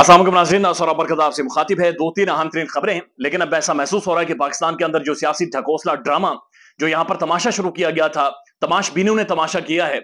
असलम नाजीन सौरा बरकत आपसे मुखातिब है दो तीन अहम तरीन खबरें हैं लेकिन अब ऐसा महसूस हो रहा है कि पाकिस्तान के अंदर जो सियासी ढकोसला ड्रामा जो यहाँ पर तमाशा शुरू किया गया था तमाशबीनों ने तमाशा किया है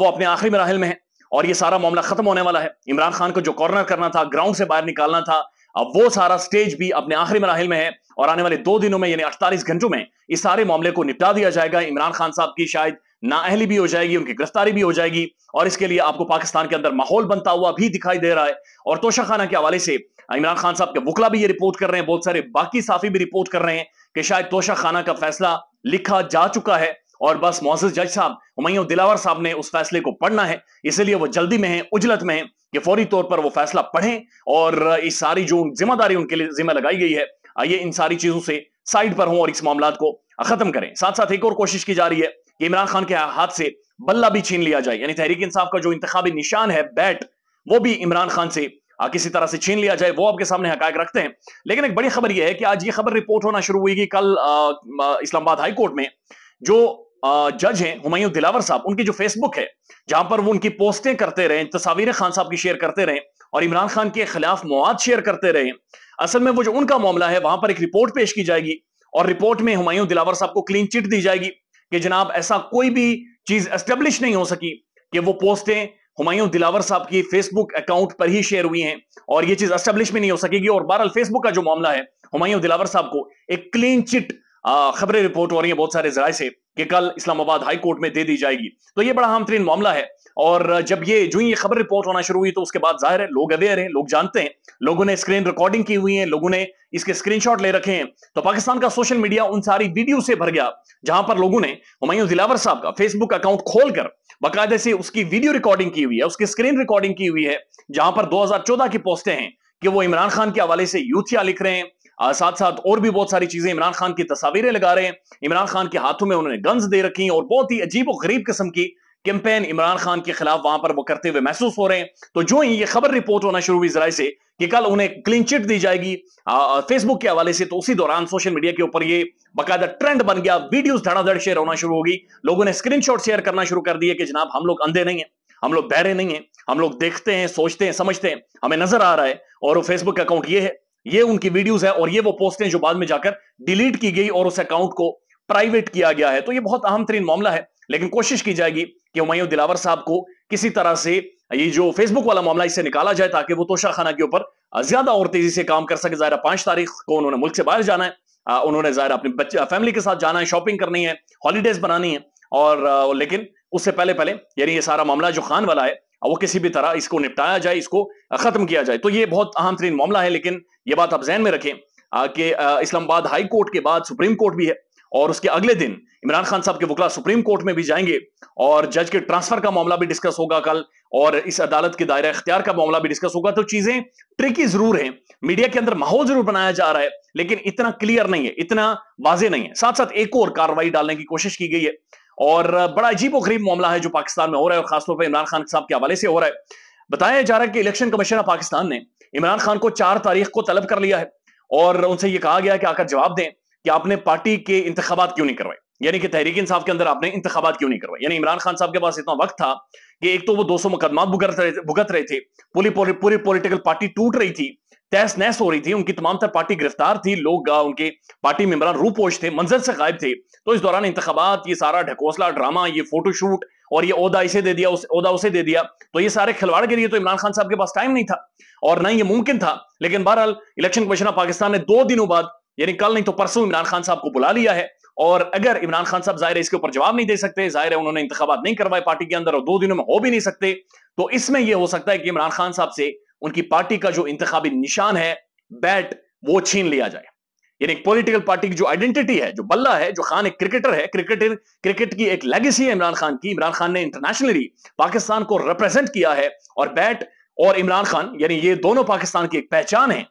वो अपने आखिरी मराहल में है और ये सारा मामला खत्म होने वाला है इमरान खान को जो कॉर्नर करना था ग्राउंड से बाहर निकालना था अब वो सारा स्टेज भी अपने आखिरी मराहल में है और आने वाले दो दिनों में यानी अड़तालीस घंटों में इस सारे मामले को निपटा दिया जाएगा इमरान खान साहब की शायद नाअहली भी हो जाएगी उनकी गिरफ्तारी भी हो जाएगी और इसके लिए आपको पाकिस्तान के अंदर माहौल बनता हुआ भी दिखाई दे रहा है और तोशा खाना के हवाले से इमरान खान साहब के वकला भी ये रिपोर्ट कर रहे हैं बहुत सारे बाकी साफी भी रिपोर्ट कर रहे हैं कि शायद तोशा खाना का फैसला लिखा जा चुका है और बस मोजिज जज साहब हुमयों दिलावर साहब ने उस फैसले को पढ़ना है इसीलिए वो जल्दी में है उजलत में है कि फौरी तौर पर वो फैसला पढ़ें और इस सारी जो जिम्मेदारी उनके लिए जिम्मे लगाई गई है आइए इन सारी चीजों से साइड पर हूं और इस मामला को खत्म करें साथ साथ एक और कोशिश की जा रही है इमरान खान के हाथ से बल्ला भी छीन लिया जाए यानी तहरीक इंसाफ का जो इंतजामी निशान है बैट वो भी इमरान खान से किसी तरह से छीन लिया जाए वो आपके सामने हकायक रखते हैं लेकिन एक बड़ी खबर यह है कि आज ये खबर रिपोर्ट होना शुरू हुई कि कल इस्लामाबाद हाईकोर्ट में जो जज हैं हुमायूं दिलावर साहब उनकी जो फेसबुक है जहां पर वो उनकी पोस्टें करते रहे तस्वीरें खान साहब की शेयर करते रहे और इमरान खान के खिलाफ मवाद शेयर करते रहे असल में वो जो उनका मामला है वहां पर एक रिपोर्ट पेश की जाएगी और रिपोर्ट में हुमायूं दिलावर साहब को क्लीन चिट दी जाएगी कि जनाब ऐसा कोई भी चीज एस्टेब्लिश नहीं हो सकी कि वो पोस्टें हुमायूं दिलावर साहब की फेसबुक अकाउंट पर ही शेयर हुई हैं और ये चीज एस्टेब्लिश भी नहीं हो सकेगी और बहरहाल फेसबुक का जो मामला है हुमायूं दिलावर साहब को एक क्लीन चिट खबरें रिपोर्ट हो रही है बहुत सारे जराए से कि कल इस्लामाबाद हाईकोर्ट में दे दी जाएगी तो ये बड़ा अहम तरीन मामला है और जब ये जो ये खबर रिपोर्ट होना शुरू हुई तो उसके बाद जाहिर है लोग अवेयर हैं लोग जानते हैं लोगों ने स्क्रीन रिकॉर्डिंग की हुई है लोगों ने इसके स्क्रीनशॉट ले रखे हैं तो पाकिस्तान का सोशल मीडिया उन सारी वीडियो से भर गया जहां पर लोगों ने हुमायूं दिलावर साहब का फेसबुक अकाउंट खोलकर बाकायदे से उसकी वीडियो रिकॉर्डिंग की हुई है उसकी स्क्रीन रिकॉर्डिंग की हुई है जहां पर दो की पोस्टें हैं कि वो इमरान खान के हवाले से यूथिया लिख रहे हैं साथ साथ और भी बहुत सारी चीजें इमरान खान की तस्वीरें लगा रहे हैं इमरान खान के हाथों में उन्होंने गन्स दे रखी और बहुत ही अजीब और गरीब किस्म की कैंपेन इमरान खान के खिलाफ वहां पर वो करते हुए महसूस हो रहे हैं तो जो ही ये खबर रिपोर्ट होना शुरू हुई जराये से कि कल उन्हें क्लीन चिट दी जाएगी फेसबुक के हवाले से तो उसी दौरान सोशल मीडिया के ऊपर ये बाकायदा ट्रेंड बन गया वीडियोस धड़ाधड़ शेयर होना शुरू होगी लोगों ने स्क्रीनशॉट शेयर करना शुरू कर दिए कि जनाब हम लोग अंधे नहीं है हम लोग बहरे नहीं है हम लोग देखते हैं सोचते हैं समझते हैं हमें नजर आ रहा है और फेसबुक अकाउंट ये है ये उनकी वीडियोज है और ये वो है जो बाद में जाकर डिलीट की गई और उस अकाउंट को प्राइवेट किया गया है तो ये बहुत अहम तरीन मामला है लेकिन कोशिश की जाएगी कि हुमायूं दिलावर साहब को किसी तरह से ये जो फेसबुक वाला मामला इससे निकाला जाए ताकि वो तोशा खाना के ऊपर ज्यादा और तेजी से काम कर सके जाहरा पांच तारीख को उन्होंने मुल्क से बाहर जाना है उन्होंने जाहिर अपने बच्चे फैमिली के साथ जाना है शॉपिंग करनी है हॉलीडेज बनानी है और लेकिन उससे पहले पहले यानी ये सारा मामला जो खान वाला है वो किसी भी तरह इसको निपटाया जाए इसको खत्म किया जाए तो ये बहुत अहम तरीन मामला है लेकिन ये बात आप जहन में रखें कि इस्लामाबाद हाई कोर्ट के बाद सुप्रीम कोर्ट भी है और उसके अगले दिन इमरान खान साहब के वकला सुप्रीम कोर्ट में भी जाएंगे और जज के ट्रांसफर का मामला भी डिस्कस होगा कल और इस अदालत के दायरा अख्तियार का मामला भी डिस्कस होगा तो चीजें ट्रिकी जरूर है मीडिया के अंदर माहौल जरूर बनाया जा रहा है लेकिन इतना क्लियर नहीं है इतना वाजे नहीं है साथ साथ एक और कार्रवाई डालने की कोशिश की गई है और बड़ा अजीब गरीब मामला है जो पाकिस्तान में हो रहा है और खासतौर पर इमरान खान साहब के हवाले से हो रहा है बताया जा रहा है कि इलेक्शन कमीशन ऑफ पाकिस्तान ने इमरान खान को चार तारीख को तलब कर लिया है और उनसे यह कहा गया कि आकर जवाब दें कि आपने पार्टी के इंतबात क्यों नहीं करवाए यानी कि तहरीक इंसाफ के अंदर आपने इंतबात क्यों नहीं करवाए यानी इमरान खान साहब के पास इतना वक्त था कि एक तो वो 200 मुकदमा भुगत रहे भुगत रहे थे पूरी पूरी पॉलिटिकल पार्टी टूट रही थी तहस नहस हो रही थी उनकी तमाम तर पार्टी गिरफ्तार थी लोग उनके पार्टी मेम्बरान रूपोश थे मंजर से गायब थे तो इस दौरान इंतबात ये सारा ढकोसला ड्रामा ये फोटोशूट और ये उदा इसे दे दिया उसदा उसे दे दिया तो ये सारे खिलवाड़ के लिए तो इमरान खान साहब के पास टाइम नहीं था और ना ये मुमकिन था लेकिन बहरहाल इलेक्शन कमीशन ऑफ पाकिस्तान ने दो दिनों बाद यानी कल नहीं तो परसों इमरान खान साहब को बुला लिया है और अगर इमरान खान साहब जाहिर है इसके ऊपर जवाब नहीं दे सकते जाहिर है उन्होंने इंतबात नहीं करवाए पार्टी के अंदर और दो दिनों में हो भी नहीं सकते तो इसमें यह हो सकता है कि इमरान खान साहब से उनकी पार्टी का जो इंतबी निशान है बैट वो छीन लिया जाए यानी पॉलिटिकल पार्टी की जो आइडेंटिटी है जो बल्ला है जो खान एक क्रिकेटर है क्रिकेटर क्रिकेट की एक लेगेसी है इमरान खान की इमरान खान ने इंटरनेशनली पाकिस्तान को रिप्रेजेंट किया है और बैट और इमरान खान यानी ये दोनों पाकिस्तान की एक पहचान है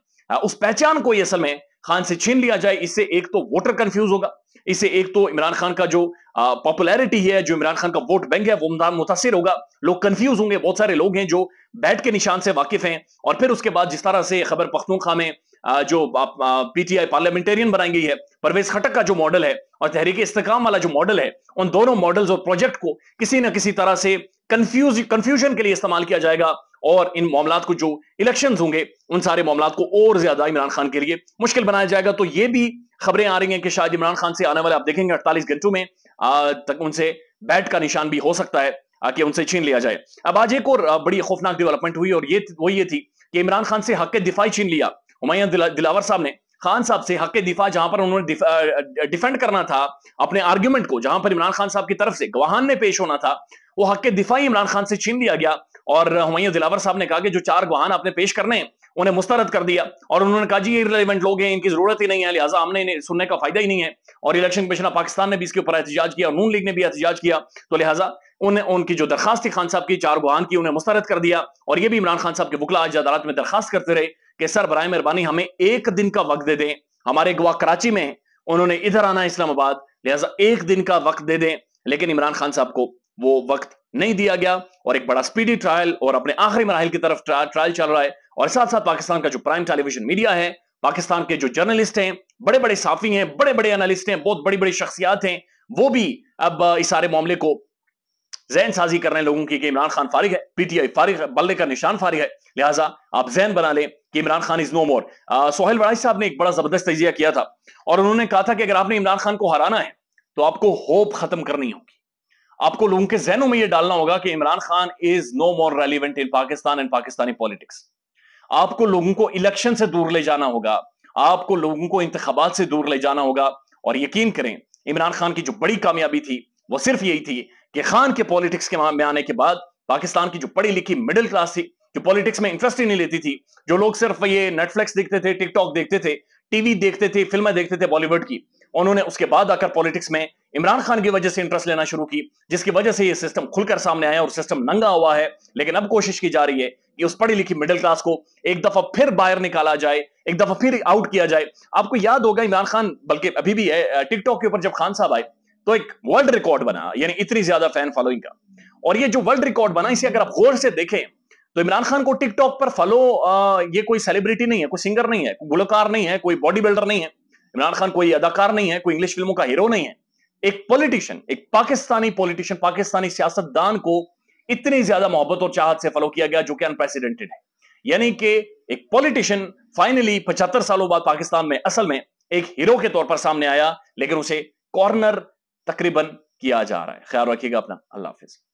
उस पहचान को ये समय खान से छीन लिया जाए इससे एक तो वोटर कंफ्यूज होगा इससे एक तो इमरान खान का जो पॉपुलैरिटी है जो इमरान खान का वोट बैंक है वो मुतासर होगा लोग कंफ्यूज होंगे बहुत सारे लोग हैं जो बैठ के निशान से वाकिफ हैं और फिर उसके बाद जिस तरह से खबर पख्तूनखा में जो पीटीआई पार्लियामेंटेरियन बनाई गई है परवेज खटक का जो मॉडल है और तहरीक इस्तेकाम वाला जो मॉडल है उन दोनों मॉडल्स और प्रोजेक्ट को किसी ना किसी तरह से कंफ्यूज कंफ्यूजन के लिए इस्तेमाल किया जाएगा और इन मामला को जो इलेक्शन होंगे उन सारे मामला को और ज्यादा इमरान खान के लिए मुश्किल बनाया जाएगा तो ये भी खबरें आ रही हैं कि शायद इमरान खान से आने वाले आप देखेंगे अड़तालीस घंटों में आ, तक उनसे बैट का निशान भी हो सकता है कि उनसे छीन लिया जाए अब आज एक और बड़ी खौफनाक डेवलपमेंट हुई और ये वो ये थी कि इमरान खान से हक दिफाई छीन लिया हुमायूं दिला, दिलावर साहब ने खान साहब से हक दिफा जहां पर उन्होंने डिफेंड करना था अपने आर्ग्यूमेंट को जहां पर इमरान खान साहब की तरफ से गवाहान ने पेश होना था वो हक दिफाई इमरान खान से छीन लिया गया और हमैया दिलावर साहब ने कहा कि जो चार वाहन आपने पेश करने उन्हें मुस्तरद कर दिया और उन्होंने कहा जी ये रिलेवेंट लोग हैं इनकी जरूरत ही नहीं है लिहाजा हमने इन्हें सुनने का फायदा ही नहीं है और इलेक्शन कमीशन ऑफ पाकिस्तान ने भी इसके ऊपर एहतजाज किया और नून लीग ने भी एहतजाज किया तो लिहाजा उन्हें उनकी जो दरखास्त थी खान साहब की चार गुहान की उन्हें मुस्तरद कर दिया और ये भी इमरान खान साहब के वकला आज अदालत में दरखास्त करते रहे कि सर बरए मेहरबानी हमें एक दिन का वक्त दे दें हमारे गवाह कराची में उन्होंने इधर आना इस्लामाबाद लिहाजा एक दिन का वक्त दे दें लेकिन इमरान खान साहब को वो वक्त नहीं दिया गया और एक बड़ा स्पीडी ट्रायल और अपने आखिरी मराहल की तरफ ट्रा, ट्रायल चल रहा है और साथ साथ पाकिस्तान का जो प्राइम टेलीविजन मीडिया है पाकिस्तान के जो जर्नलिस्ट हैं बड़े बड़े साफी हैं बड़े बड़े एनालिस्ट हैं बहुत बड़ी बड़ी शख्सियात हैं वो भी अब इस सारे मामले को जहन साजी कर रहे हैं लोगों की इमरान खान फारिग है पीटीआई फारिग है बल्ले का निशान फारिग है लिहाजा आप जहन बना लें कि Imran Khan is no more Sohail बड़ाई साहब ने एक बड़ा जबरदस्त तजिया किया था और उन्होंने कहा था कि अगर आपने इमरान खान को हराना है तो आपको होप खत्म करनी होगी आपको लोगों के जहनों में यह डालना होगा कि Imran Khan is no more relevant in Pakistan and Pakistani politics आपको लोगों को इलेक्शन से दूर ले जाना होगा आपको लोगों को इंतबात से दूर ले जाना होगा और यकीन करें इमरान खान की जो बड़ी कामयाबी थी वो सिर्फ यही थी कि खान के पॉलिटिक्स के में आने के बाद पाकिस्तान की जो पढ़ी लिखी मिडिल क्लास थी जो पॉलिटिक्स में इंटरेस्ट ही नहीं लेती थी जो लोग सिर्फ ये नेटफ्लिक्स देखते थे टिकटॉक देखते थे टीवी देखते थे फिल्में देखते थे बॉलीवुड की उन्होंने उसके बाद आकर पॉलिटिक्स में इमरान खान की वजह से इंटरेस्ट लेना शुरू की जिसकी वजह से ये सिस्टम खुलकर सामने आया और सिस्टम नंगा हुआ है लेकिन अब कोशिश की जा रही है कि उस पढ़ी लिखी मिडिल क्लास को एक दफा फिर बाहर निकाला जाए एक दफा फिर आउट किया जाए आपको याद होगा इमरान खान बल्कि अभी भी है टिकटॉक के ऊपर जब खान साहब आए तो एक वर्ल्ड रिकॉर्ड बना यानी इतनी ज्यादा फैन फॉलोइंग का और ये जो वर्ल्ड रिकॉर्ड बना इसे अगर आप गौर से देखें तो इमरान खान को टिकटॉक पर फॉलो ये कोई सेलिब्रिटी नहीं है कोई सिंगर नहीं है कोई गुलकार नहीं है कोई बॉडी बिल्डर नहीं है इमरान खान कोई अदाकार नहीं है कोई इंग्लिश फिल्मों का हीरो नहीं है एक पॉलिटिशियन एक पाकिस्तानी पॉलिटिशियन पाकिस्तानी सियासतदान को इतनी ज्यादा मोहब्बत और चाहत से फॉलो किया गया जो कि अनप्रेसिडेंटेड है यानी कि एक पॉलिटिशियन फाइनली पचहत्तर सालों बाद पाकिस्तान में असल में एक हीरो के तौर पर सामने आया लेकिन उसे कॉर्नर तकरीबन किया जा रहा है ख्याल रखिएगा अपना अल्लाह हाफिज